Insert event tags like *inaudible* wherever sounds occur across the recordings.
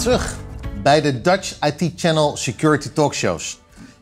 terug bij de Dutch IT Channel Security Talkshows.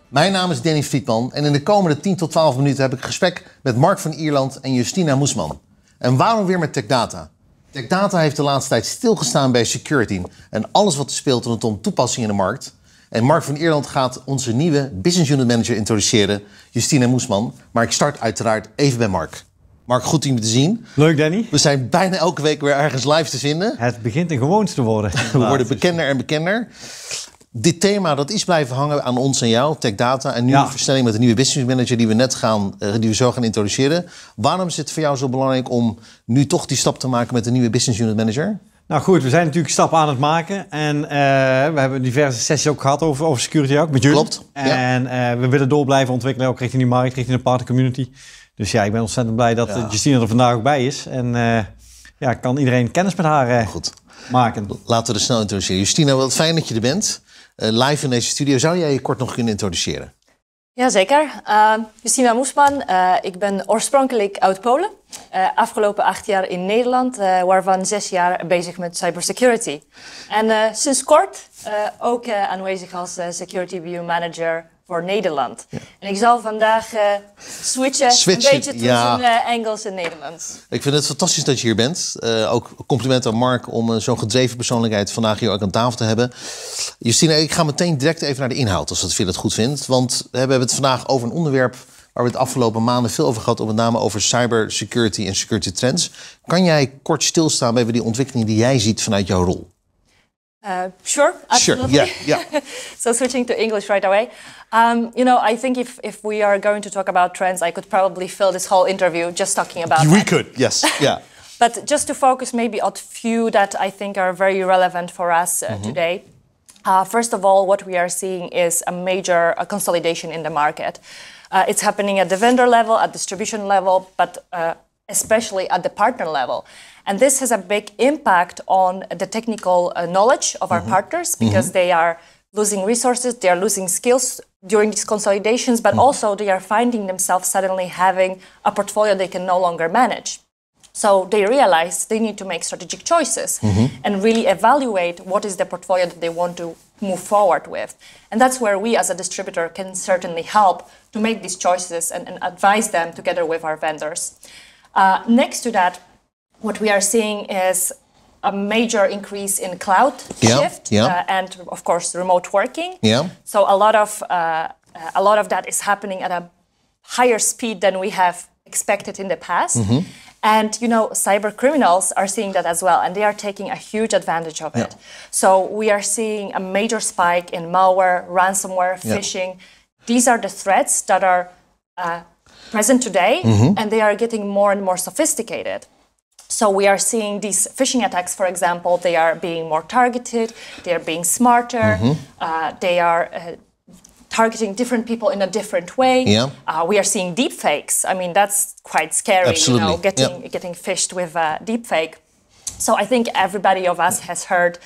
Mijn naam is Danny Friedman en in de komende 10 tot 12 minuten heb ik gesprek met Mark van Ierland en Justina Moesman. En waarom weer met TechData? TechData heeft de laatste tijd stilgestaan bij security en alles wat er speelt rondom toepassingen in de markt. En Mark van Ierland gaat onze nieuwe Business Unit Manager introduceren, Justina Moesman. Maar ik start uiteraard even bij Mark. Mark, goed om je te zien. Leuk, Danny. We zijn bijna elke week weer ergens live te vinden. Het begint een gewoonte te worden. *laughs* We worden bekender en bekender. Dit thema dat is blijven hangen aan ons en jou, tech data. En nu de versnelling met de nieuwe business manager die we net gaan, eh, die we zo gaan introduceren. Waarom is het voor jou zo belangrijk om nu toch die stap te maken met de nieuwe business unit manager? Nou goed, we zijn natuurlijk stappen aan het maken. En eh, we hebben diverse sessies ook gehad over, security ook, met jullie. Klopt. En eh, we willen door blijven ontwikkelen, ook richting die markt, richting een partner community. Dus ja, ik ben ontzettend blij dat Justina eh, Justine er vandaag ook bij is. En eh, ja, kan iedereen kennis met haar uh, Goed. maken. Laten we er snel introduceren. Justina, wat fijn dat je er bent. live in deze studio. Zou jij je kort nog kunnen introduceren? Jazeker. Justina Moesman. ik ben oorspronkelijk uit Polen. afgelopen acht jaar in Nederland, waarvan zes jaar bezig met cybersecurity. En sinds kort ook aanwezig als security view manager voor Nederland. En ik zal vandaag eh, switchen, een beetje tussen eh, Engels en Nederlands. Ik vind het fantastisch dat je hier bent. Eh, ook compliment aan Mark om zo'n gedreven persoonlijkheid vandaag hier ook aan tafel te hebben. Justine, ik ga meteen direct even naar de inhoud, als dat veel het goed vindt. Want we hebben het vandaag over een onderwerp waar we het afgelopen maanden veel over gehad, met name over cybersecurity en security trends. Kan jij kort stilstaan bij die ontwikkeling die jij ziet vanuit jouw rol? Uh, sure, absolutely. Sure, yeah, yeah. *laughs* so switching to English right away. Um, you know, I think if, if we are going to talk about trends, I could probably fill this whole interview just talking about We that. could, yes, *laughs* yeah. but just to focus maybe on few that I think are very relevant for us uh, mm -hmm. today. Uh, first of all, what we are seeing is a major consolidation in the market. Uh, it's happening at the vendor level, at distribution level, but uh, especially at the partner level. And this has a big impact on the technical uh, knowledge of our mm -hmm. partners because mm -hmm. they are losing resources, they are losing skills during these consolidations, but mm -hmm. also they are finding themselves suddenly having a portfolio they can no longer manage. So they realize they need to make strategic choices mm -hmm. and really evaluate what is the portfolio that they want to move forward with. And that's where we as a distributor can certainly help to make these choices and, and advise them together with our vendors. Uh, next to that, what we are seeing is a major increase in cloud yeah, shift yeah. Uh, and of course remote working. Yeah. So a lot of uh, a lot of that is happening at a higher speed than we have expected in the past. Mm -hmm. And you know, cyber criminals are seeing that as well, and they are taking a huge advantage of yeah. it. So we are seeing a major spike in malware, ransomware, phishing. Yeah. These are the threats that are uh, present today, mm -hmm. and they are getting more and more sophisticated. So we are seeing these phishing attacks, for example, they are being more targeted, they are being smarter, mm -hmm. uh, they are uh, targeting different people in a different way. Yeah. Uh, we are seeing deep fakes. I mean, that's quite scary, Absolutely. you know, getting, yeah. getting fished with a uh, deep fake. So I think everybody of us has heard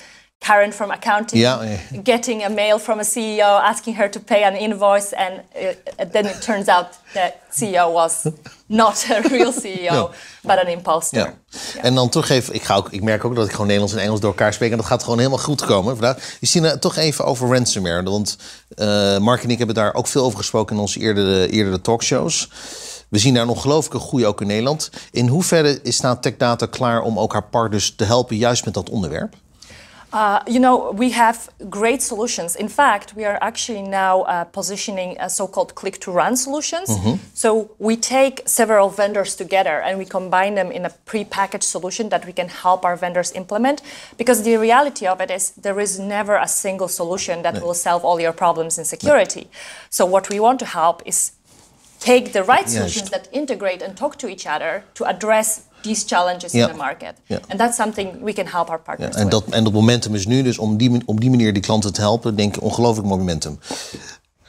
Karen from accounting eh. getting a mail from a CEO asking her to pay an invoice, and eh, then it turns out that CEO was not a real *laughs* CEO, but an imposter. En dan toch even, ik, ga ook, ik merk ook dat ik gewoon Nederlands en Engels door elkaar spreek en dat gaat gewoon helemaal goed komen vandaag. het toch even over ransomware, want eh, Mark en ik hebben daar ook veel over gesproken in onze eerdere, talkshows. We zien daar een ongelooflijke groei ook in Nederland. In hoeverre staat TechData klaar om ook haar partners te helpen juist met dat onderwerp? Uh, you know, we have great solutions. In fact, we are actually now uh, positioning so-called click-to-run solutions. Mm-hmm. So we take several vendors together and we combine them in a pre-packaged solution that we can help our vendors implement. Because the reality of it is there is never a single solution that will solve all your problems in security. So what we want to help is take the right yes. solutions that integrate and talk to each other to address these challenges in the market. And that's something we can help our partners. Ja, en, dat, en dat momentum is nu, dus om die, om die manier die klanten te helpen, denk ik ongelooflijk momentum.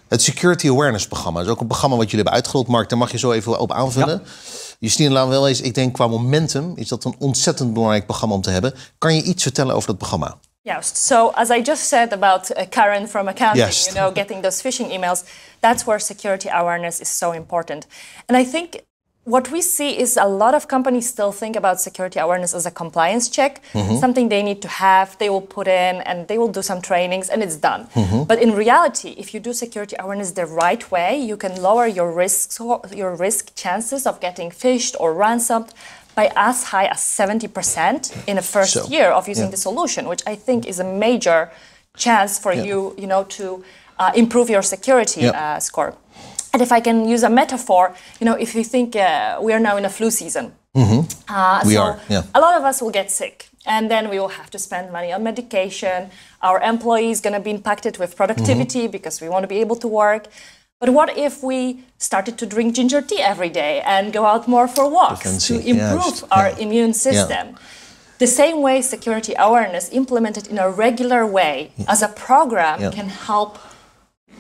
Het Security Awareness Programma is ook een programma wat jullie hebben uitgerold, Mark. Daar mag je zo even op aanvullen. Ja. Justine, laat wel eens, ik denk qua momentum is dat een ontzettend belangrijk programma om te hebben. Kan je iets vertellen over dat programma? Juist, So as I just said about uh, Karen from accounting, you know, getting those phishing emails, that's where security awareness is so important. And I think what we see is a lot of companies still think about security awareness as a compliance check, mm-hmm. something they need to have, they will put in, and they will do some trainings, and it's done. Mm-hmm. But in reality, if you do security awareness the right way, you can lower your risk, your risk chances of getting phished or ransomed by as high as 70% in the first so, year of using yeah. the solution, which I think is a major chance for yeah. you, you know, to uh, improve your security uh, score. And if I can use a metaphor, you know, if you think uh, we are now in a flu season, mm -hmm. uh, we so are. Yeah. A lot of us will get sick, and then we will have to spend money on medication. Our employees going to be impacted with productivity mm -hmm. because we want to be able to work. But what if we started to drink ginger tea every day and go out more for walks to improve yeah, our yeah. immune system? Yeah. The same way security awareness implemented in a regular way as a program can help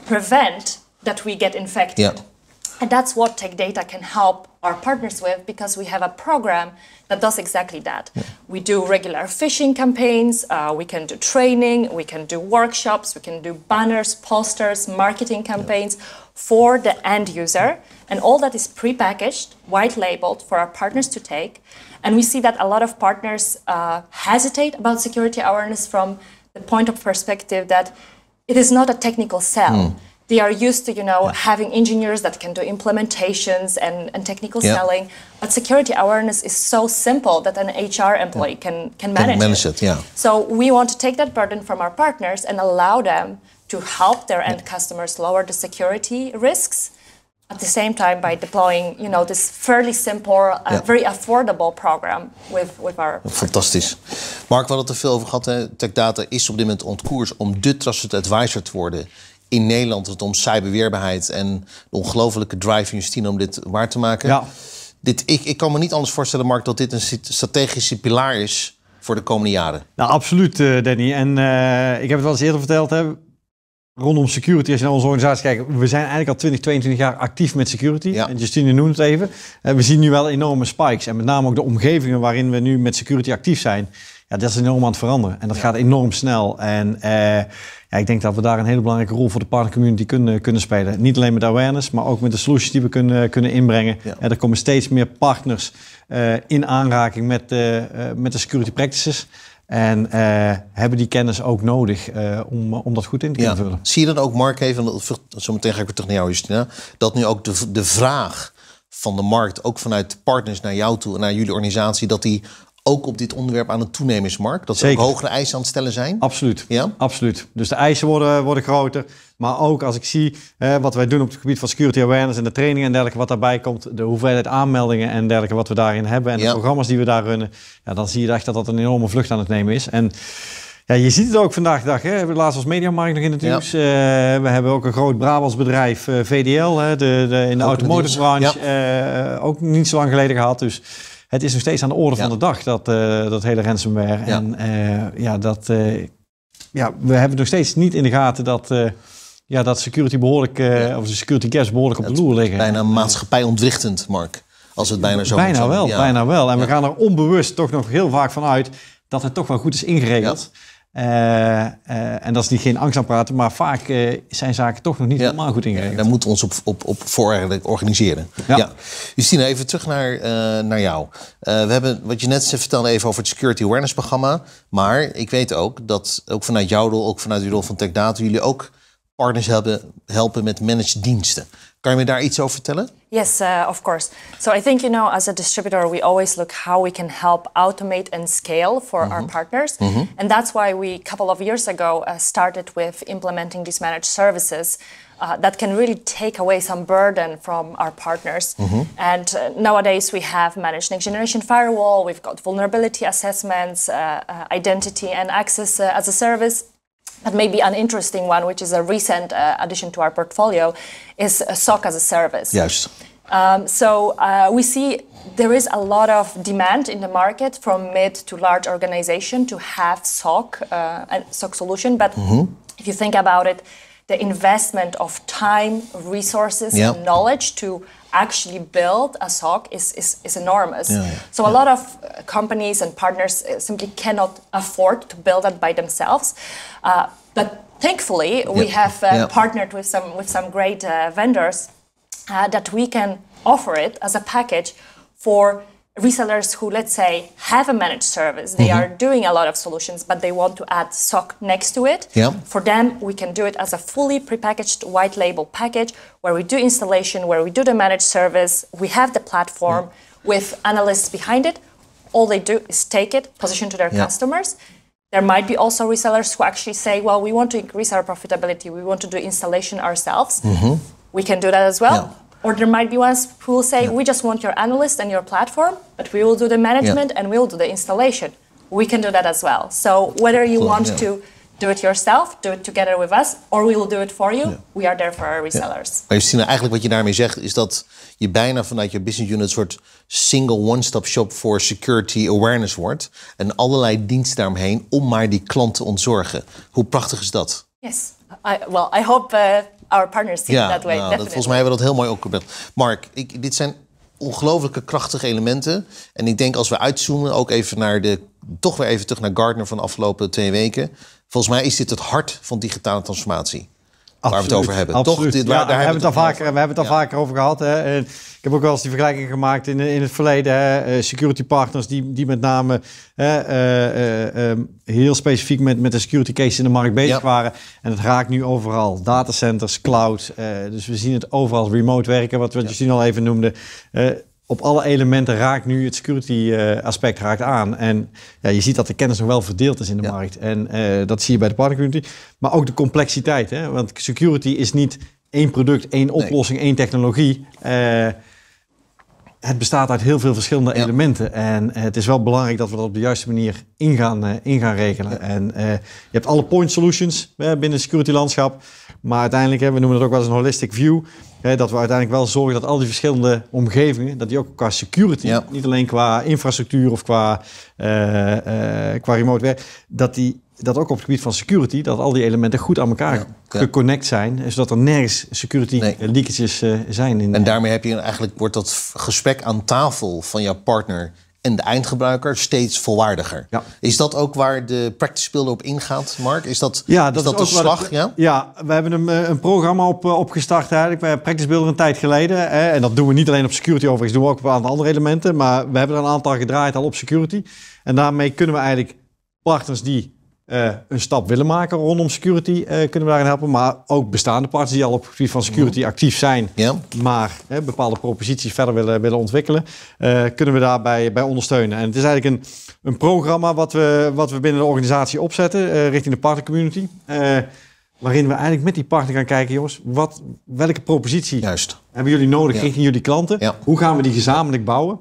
prevent that we get infected. Yeah. And that's what Tech Data can help our partners with because we have a program that does exactly that. Yeah. We do regular phishing campaigns, uh, we can do training, we can do workshops, we can do banners, posters, marketing campaigns yeah. for the end user. And all that is prepackaged, white labeled for our partners to take. And we see that a lot of partners uh, hesitate about security awareness from the point of perspective that it is not a technical sell. Mm they are used to you know yeah. having engineers that can do implementations and, and technical yeah. selling but security awareness is so simple that an hr employee yeah. can can manage, can manage it. it. yeah so we want to take that burden from our partners and allow them to help their end customers lower the security risks at the same time by deploying you know this fairly simple uh, very affordable program with with our Fantastic, Mark we hadden het er veel over gehad hè? Tech Data is op dit moment ontkoers om de trusted advisor te worden in Nederland rondom om cyberweerbaarheid en de ongelofelijke drive in Justine om dit waar te maken. Ja. Dit, ik, ik kan me niet anders voorstellen, Mark, dat dit een strategische pilaar is voor de komende jaren. Nou, absoluut, eh, Danny. En eh, ik heb het wel eens eerder verteld. Hè. Rondom security, als je naar onze organisatie kijkt, we zijn eigenlijk al 20, 22 jaar actief met security. Ja. En Justine noemt het even. Eh, we zien nu wel enorme spikes. En met name ook de omgevingen waarin we nu met security actief zijn dat is enorm aan het veranderen. En dat gaat enorm snel. En eh, ja, ik denk dat we daar een hele belangrijke rol voor de partnercommunity kunnen, kunnen spelen. Niet alleen met awareness, maar ook met de solutions die we kunnen, kunnen inbrengen. En er komen steeds meer partners eh, in aanraking met, eh, met de security practices. En hebben die kennis ook nodig om, om dat goed in te kunnen vullen. Zie je dan ook, Mark, even, zometeen ga ik weer terug naar jou, Justina, dat nu ook de, de vraag van de markt, ook vanuit partners naar jou toe en naar jullie organisatie, dat die ook op dit onderwerp aan het toenemen is, Mark? Dat ze ook hogere eisen aan het stellen zijn? Absoluut. Ja? Absoluut. Dus de eisen worden, worden groter. Maar ook als ik zie wat wij doen op het gebied van security awareness en de training en dergelijke, wat daarbij komt, de hoeveelheid aanmeldingen en dergelijke wat we daarin hebben en de programma's die we daar runnen, ja, dan zie je echt dat dat een enorme vlucht aan het nemen is. En ja, je ziet het ook vandaag de dag. Hè? We hebben laatst als Mediamarkt nog in het nieuws. Eh, we hebben ook een groot Brabants bedrijf, eh, VDL, hè? De, in de automotive branche. Eh, ook niet zo lang geleden gehad. Dus het is nog steeds aan de orde van de dag, dat, eh, dat hele ransomware. En eh, ja, dat, eh, ja, we hebben nog steeds niet in de gaten dat, ja, dat security behoorlijk, of de security gaps behoorlijk op dat de loer liggen. Bijna maatschappijontwrichtend, Mark. Als het bijna zo Bijna wel, bijna wel. En we gaan er onbewust toch nog heel vaak van uit dat het toch wel goed is ingeregeld. Eh, eh, en dat is niet geen angst aan praten, maar vaak eh, zijn zaken toch nog niet helemaal goed Ja, daar moeten we ons op, op, op voor organiseren. Ja. ja. Justine, even terug naar, naar jou. we hebben, wat je net vertelde even over het Security Awareness programma. Maar ik weet ook dat ook vanuit jouw rol, ook vanuit de rol van TechData, jullie ook partners helpen, helpen met managed diensten. Kan je me daar iets over vertellen? Yes, uh, of course. So I think, you know, as a distributor, we always look how we can help automate and scale for mm -hmm. our mm-hmm. partners. Mm -hmm. And that's why we, a couple of years ago, uh, started with implementing these managed services uh, that can really take away some burden from our partners. Mm -hmm. And uh, nowadays we have managed next generation firewall, we've got vulnerability assessments, uh, uh identity and access uh, as a service, but maybe an interesting one, which is a recent uh, addition to our portfolio, is uh, SOC as a service. Yes. Um, so uh, we see there is a lot of demand in the market from mid to large organization to have SOC, uh, SOC solution. But mm-hmm. if you think about it, the investment of time, resources, yep. and knowledge to actually build a SOC is, is, is enormous. Yeah, yeah, so a lot of uh, companies and partners uh, simply cannot afford to build it by themselves. Uh, but thankfully, we have uh, partnered with some, with some great uh, vendors that we can offer it as a package for resellers who, let's say, have a managed service, they mm-hmm. are doing a lot of solutions, but they want to add SOC next to it. Yeah. For them, we can do it as a fully prepackaged white label package where we do installation, where we do the managed service, we have the platform with analysts behind it. All they do is take it, position to their customers. There might be also resellers who actually say, well, we want to increase our profitability, we want to do installation ourselves. Mm-hmm. We can do that as well. Or there might be ones who will say, we just want your analyst and your platform, but we will do the management en and we'll do the installation. We can do that as well. So whether you cool, want yeah. to do it yourself, do it together with us, or we will do it for you. We are there for our resellers. Maar Justina, eigenlijk wat je daarmee zegt is dat je bijna vanuit je business unit een soort single one-stop shop voor security awareness wordt. En allerlei diensten daaromheen om maar die klant te ontzorgen. Hoe prachtig is dat? Yes. I, well, I hope uh, our partners see ja, that way. Nou, volgens mij hebben we dat heel mooi ook Mark, ik, dit zijn ongelooflijke krachtige elementen. En ik denk als we uitzoomen, ook even naar de, toch weer even terug naar Gardner van de afgelopen twee weken. Volgens mij is dit het hart van digitale transformatie waar we het over hebben. Absoluut. Toch? Dit, ja, daar we hebben het al vaker, we hebben het al vaker over gehad. Hè? En ik heb ook wel eens die vergelijking gemaakt in, in het verleden. Hè? Eh, security partners die, die met name hè, eh, eh, ehm, heel specifiek met, met de security case in de markt bezig waren. En het raakt nu overal. Datacenters, cloud. dus we zien het overal. Remote werken, wat, wat je Justine al even noemde op alle elementen raakt nu het security eh, aspect raakt aan. En ja, je ziet dat de kennis nog wel verdeeld is in de markt. En eh, dat zie je bij de partner Maar ook de complexiteit. Hè? Want security is niet één product, één oplossing, één technologie. Eh, het bestaat uit heel veel verschillende elementen. En het is wel belangrijk dat we dat op de juiste manier in gaan, uh, rekenen. En je hebt alle point solutions binnen het security landschap. Maar uiteindelijk, hè, we noemen het ook wel eens een holistic view dat we uiteindelijk wel zorgen dat al die verschillende omgevingen, dat die ook qua security, ja. niet alleen qua infrastructuur of qua, eh, eh, qua remote werk, dat die dat ook op het gebied van security, dat al die elementen goed aan elkaar geconnect zijn, zodat er nergens security nee. Eh, leakages zijn. In en daarmee heb je eigenlijk wordt dat gesprek aan tafel van jouw partner en de eindgebruiker steeds volwaardiger. Is dat ook waar de practice builder op ingaat, Mark? Is dat, ja, is dat is de slag? ja? we hebben een, eh, een programma op, eh, opgestart eigenlijk We practice builder een tijd geleden. Hè, en dat doen we niet alleen op security overigens, doen we ook op een aantal andere elementen. Maar we hebben er een aantal gedraaid al op security. En daarmee kunnen we eigenlijk partners die eh, een stap willen maken rondom security, eh, kunnen we daarin helpen. Maar ook bestaande partners die al op het gebied van security mhm. actief zijn, maar bepaalde proposities verder willen, willen ontwikkelen, eh, kunnen we daarbij bij ondersteunen. En het is eigenlijk een, een programma wat we, wat we binnen de organisatie opzetten, richting de partnercommunity. waarin we eigenlijk met die partner gaan kijken, jongens, wat, welke propositie Juist. hebben jullie nodig ja. richting jullie klanten? Hoe gaan we die gezamenlijk bouwen?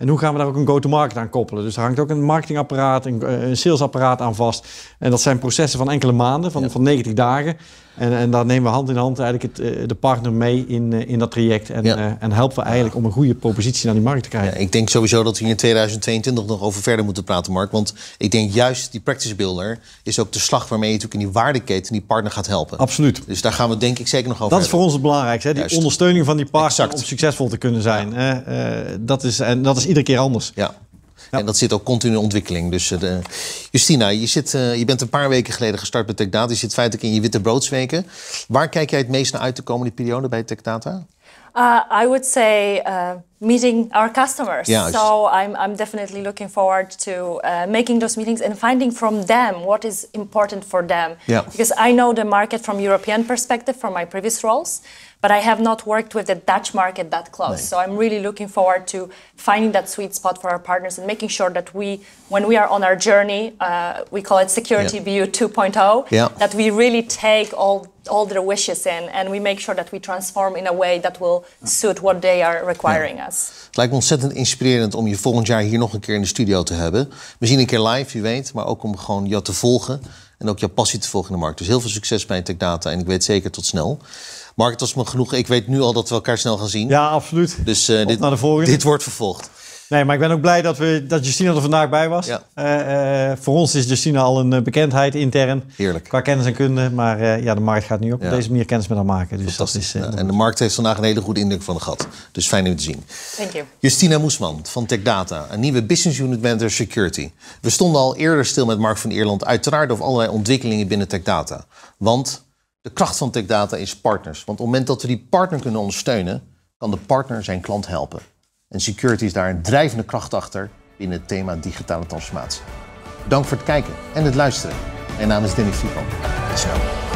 En hoe gaan we daar ook een go-to-market aan koppelen? Dus daar hangt ook een marketingapparaat, een, eh, een salesapparaat aan vast. En dat zijn processen van enkele maanden, van, van 90 dagen. En, en daar nemen we hand in hand eigenlijk het, eh, de partner mee in, eh, in dat traject. En, en helpen we eigenlijk om een goede propositie naar die markt te krijgen. ik denk sowieso dat we in 2022 nog over verder moeten praten, Mark. Want ik denk juist die practice builder is ook de slag waarmee je natuurlijk in die waardeketen die partner gaat helpen. Absoluut. Dus daar gaan we denk ik zeker nog over Dat is voor ons het belangrijkste, hè? die ondersteuning van die partner om succesvol te kunnen zijn. dat is, en dat is iedere keer anders. Ja. En dat zit ook continu in ontwikkeling. Dus uh, Justina, je, zit, eh, je bent een paar weken geleden gestart bij TechData. Je zit feitelijk in je witte broodsweken. Waar kijk jij het meest naar uit de komende periode bij TechData? Uh, I would say uh, meeting our customers. so I'm, I'm definitely looking forward to uh, making those meetings and finding from them what is important for them. Because I know the market from European perspective from my previous roles but I have not worked with the Dutch market that close. So I'm really looking forward to finding that sweet spot for our partners and making sure that we, when we are on our journey, uh, we call it Security BU 2.0, that we really take all all their wishes in and we make sure that we transform in a way that will suit what they are requiring us. Het lijkt me ontzettend inspirerend om je volgend jaar hier nog een keer in de studio te hebben. Misschien een keer live, wie weet, maar ook om gewoon jou te volgen en ook jouw passie te volgen in de markt. Dus heel veel succes bij TechData Data en ik weet zeker tot snel. Mark, het was me genoeg. Ik weet nu al dat we elkaar snel gaan zien. Ja, absoluut. Dus eh, dit, dit wordt vervolgd. Nee, maar ik ben ook blij dat, we, dat Justina er vandaag bij was. Ja. Eh, eh, voor ons is Justina al een bekendheid intern. Heerlijk. Qua kennis en kunde. Maar ja, de markt gaat nu ook op deze manier kennis met haar maken. Dus dat is, en de markt heeft vandaag een hele goede indruk van de gat. Dus fijn om te zien. Thank you. Justina Moesman van TechData. Een nieuwe business unit manager security. We stonden al eerder stil met Mark van Ierland. Uiteraard over allerlei ontwikkelingen binnen TechData. Want de kracht van Tech Data is partners. Want op het moment dat we die partner kunnen ondersteunen, kan de partner zijn klant helpen. En security is daar een drijvende kracht achter binnen het thema digitale transformatie. Dank voor het kijken en het luisteren. Mijn naam is Dennis Vlietman. Tot snel.